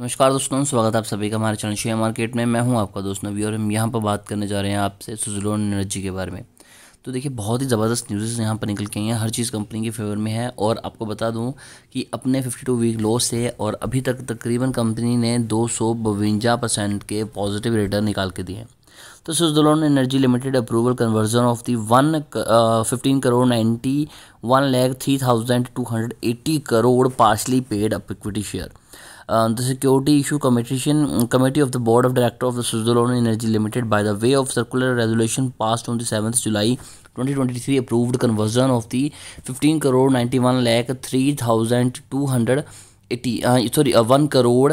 नमस्कार दोस्तों स्वागत है आप सभी का हमारे चैनल शेयर मार्केट में मैं हूं आपका दोस्त नवी और हम यहां पर बात करने जा रहे हैं आपसे सुजलोन एनर्जी के बारे में तो देखिए बहुत ही ज़बरदस्त न्यूज़ यहाँ पर निकल के हैं हर चीज़ कंपनी के फेवर में है और आपको बता दूँ कि अपने 52 वीक लो से और अभी तक तकरीबन कंपनी ने दो परसेंट के पॉजिटिव रिटर्न निकाल के दिए हैं तो Suzlon energy limited approval conversion of the one fifteen crore ninety one lakh three thousand two hundred eighty crore partly paid up equity share the security issue कमिटीशन committee of the board of director of the Switzerland energy limited by the way of circular resolution pass twenty seventh July 2023 approved conversion of the fifteen crore one three thousand two lakh eighty sorry one crore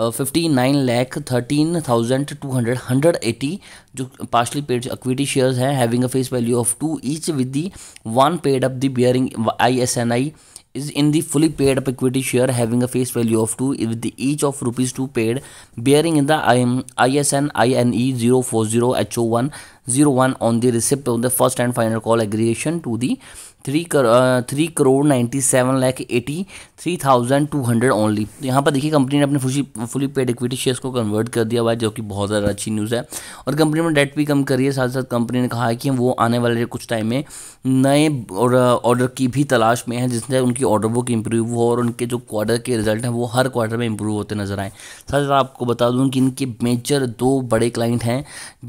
fifty nine lakh thirteen thousand two hundred hundred eighty जो partly paid equity shares हैं having a face value of two each with the one paid up the bearing I S N I is in the fully paid up equity share having a face value of 2 with the each of rupees 2 paid bearing in the IM, ISN INE 040 HO1 01 on the receipt of the first and final call aggregation to the three uh, three crore thousand two hundred only तो यहाँ पर देखिए company ने अपने fully fully paid equity shares को convert कर दिया हुआ है जो कि बहुत ज़्यादा अच्छी न्यूज़ है और कंपनी में डेट भी कम करी है साथ साथ कंपनी ने कहा है कि वो आने वाले कुछ टाइम में नए ऑर्डर uh, की भी तलाश में है जिससे उनकी ऑर्डर बुक इंप्रूव हो और उनके जो क्वार्टर के रिजल्ट हैं वो हर क्वार्टर में इंप्रूव होते नजर आए साथ साथ आपको बता दूँ कि इनके मेजर दो बड़े क्लाइंट हैं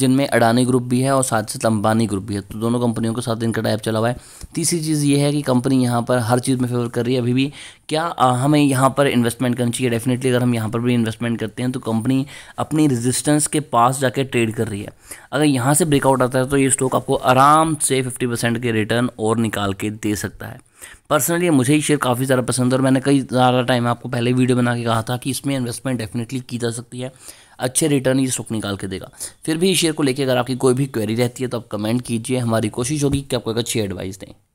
जिनमें अडानी ग्रुप भी है है और साथ साथ अंबानी ग्रुप भी है तो दोनों कंपनियों के साथ इनका टाइप चला हुआ है तीसरी चीज़ ये है कि कंपनी यहाँ पर हर चीज़ में फेवर कर रही है अभी भी क्या हमें यहाँ पर इन्वेस्टमेंट करनी चाहिए डेफिनेटली अगर हम यहाँ पर भी इन्वेस्टमेंट करते हैं तो कंपनी अपनी रेजिस्टेंस के पास जाके ट्रेड कर रही है अगर यहाँ से ब्रेकआउट आता है तो ये स्टॉक आपको आराम से फिफ्टी परसेंट के रिटर्न और निकाल के दे सकता है पर्सनली मुझे ये शेयर काफ़ी ज़्यादा पसंद है और मैंने कई ज़्यादा टाइम आपको पहले वीडियो बना के कहा था कि इसमें इन्वेस्टमेंट डेफिनेटली की जा सकती है अच्छे रिटर्न ये स्टॉक निकाल के देगा फिर भी इस शेयर को लेकर अगर आपकी कोई भी क्वेरी रहती है तो आप कमेंट कीजिए हमारी कोशिश होगी कि आपको एक अच्छी एडवाइस दें